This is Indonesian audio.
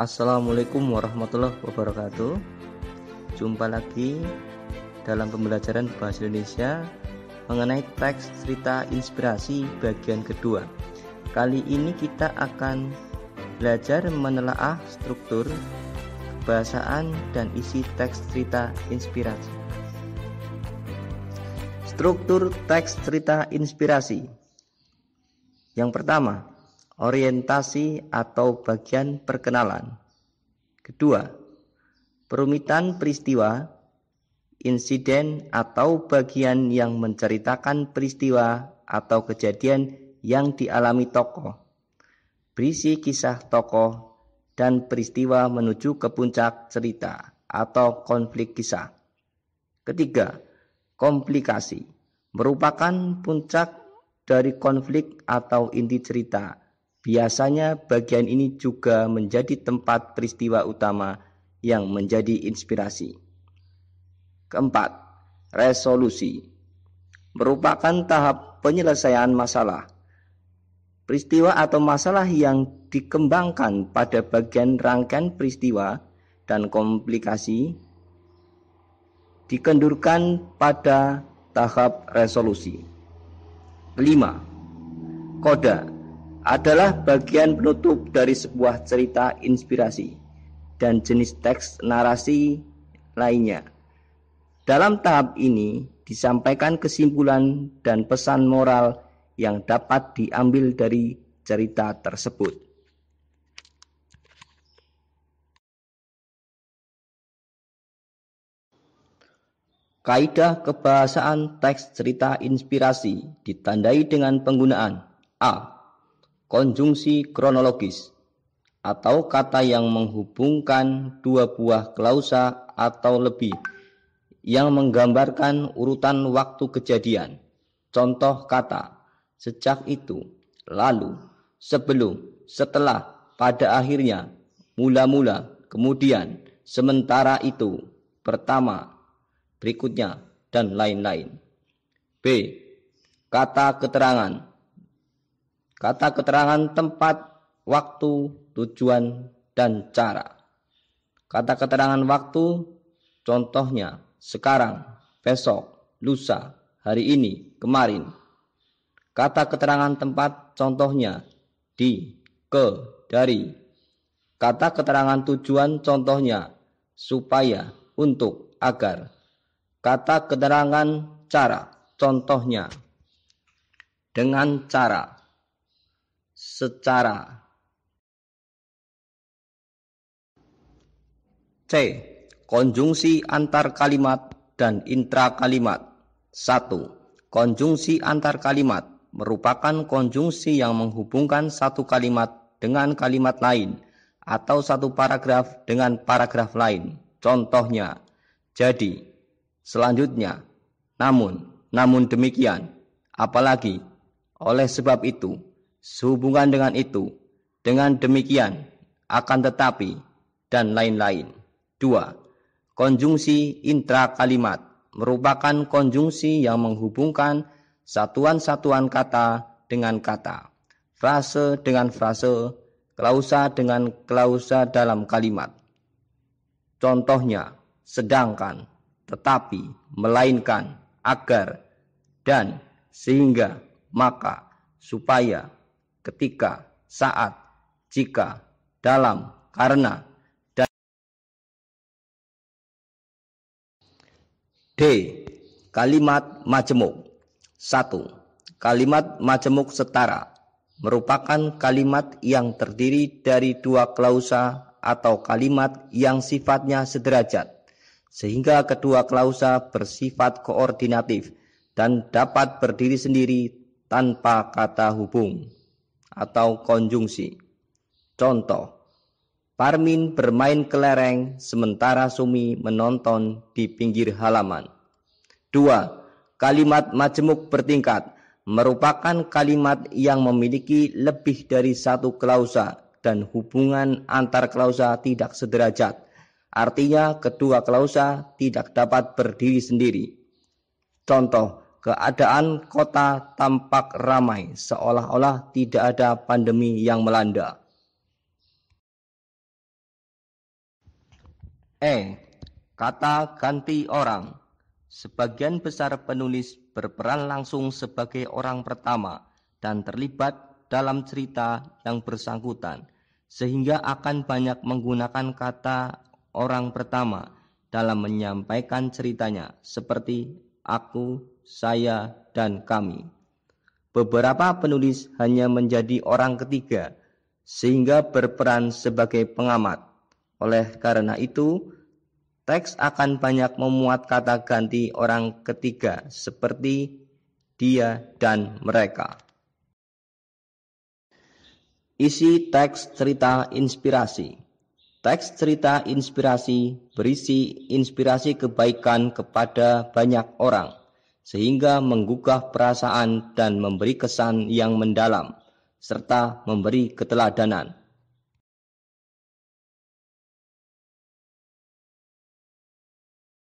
Assalamualaikum warahmatullahi wabarakatuh. Jumpa lagi dalam pembelajaran bahasa Indonesia mengenai teks cerita inspirasi bagian kedua. Kali ini kita akan belajar menelaah struktur, kebahasaan dan isi teks cerita inspirasi. Struktur teks cerita inspirasi. Yang pertama, orientasi atau bagian perkenalan. Kedua, perumitan peristiwa, insiden atau bagian yang menceritakan peristiwa atau kejadian yang dialami tokoh. Berisi kisah tokoh dan peristiwa menuju ke puncak cerita atau konflik kisah. Ketiga, komplikasi merupakan puncak dari konflik atau inti cerita Biasanya bagian ini juga menjadi tempat peristiwa utama yang menjadi inspirasi. Keempat, resolusi merupakan tahap penyelesaian masalah. Peristiwa atau masalah yang dikembangkan pada bagian rangkaian peristiwa dan komplikasi dikendurkan pada tahap resolusi. Kelima, koda adalah bagian penutup dari sebuah cerita inspirasi dan jenis teks narasi lainnya. Dalam tahap ini disampaikan kesimpulan dan pesan moral yang dapat diambil dari cerita tersebut. Kaidah kebahasaan teks cerita inspirasi ditandai dengan penggunaan A konjungsi kronologis atau kata yang menghubungkan dua buah klausa atau lebih yang menggambarkan urutan waktu kejadian. Contoh kata sejak itu, lalu, sebelum, setelah, pada akhirnya, mula-mula, kemudian, sementara itu, pertama, berikutnya, dan lain-lain. B. Kata keterangan kata keterangan tempat, waktu, tujuan, dan cara. Kata keterangan waktu, contohnya sekarang, besok, lusa, hari ini, kemarin. Kata keterangan tempat, contohnya di, ke, dari. Kata keterangan tujuan, contohnya supaya, untuk, agar. Kata keterangan cara, contohnya dengan cara secara C. Konjungsi antar kalimat dan intra kalimat. 1. Konjungsi antar kalimat merupakan konjungsi yang menghubungkan satu kalimat dengan kalimat lain atau satu paragraf dengan paragraf lain. Contohnya, jadi, selanjutnya, namun, namun demikian, apalagi, oleh sebab itu, sehubungan dengan itu, dengan demikian, akan tetapi, dan lain-lain. Dua, konjungsi intra kalimat merupakan konjungsi yang menghubungkan satuan-satuan kata dengan kata, frase dengan frase, klausa dengan klausa dalam kalimat. Contohnya, sedangkan, tetapi, melainkan, agar, dan, sehingga, maka, supaya, ketika, saat, jika, dalam, karena, dan D. Kalimat majemuk satu Kalimat majemuk setara merupakan kalimat yang terdiri dari dua klausa atau kalimat yang sifatnya sederajat sehingga kedua klausa bersifat koordinatif dan dapat berdiri sendiri tanpa kata hubung atau konjungsi. Contoh, Parmin bermain kelereng sementara Sumi menonton di pinggir halaman. Dua, Kalimat majemuk bertingkat merupakan kalimat yang memiliki lebih dari satu klausa dan hubungan antar klausa tidak sederajat. Artinya kedua klausa tidak dapat berdiri sendiri. Contoh, keadaan kota tampak ramai, seolah-olah tidak ada pandemi yang melanda. E. Kata ganti orang. Sebagian besar penulis berperan langsung sebagai orang pertama dan terlibat dalam cerita yang bersangkutan, sehingga akan banyak menggunakan kata orang pertama dalam menyampaikan ceritanya, seperti aku, saya, dan kami. Beberapa penulis hanya menjadi orang ketiga, sehingga berperan sebagai pengamat. Oleh karena itu, teks akan banyak memuat kata ganti orang ketiga, seperti dia dan mereka. Isi teks cerita inspirasi. Teks cerita inspirasi berisi inspirasi kebaikan kepada banyak orang, sehingga menggugah perasaan dan memberi kesan yang mendalam, serta memberi keteladanan.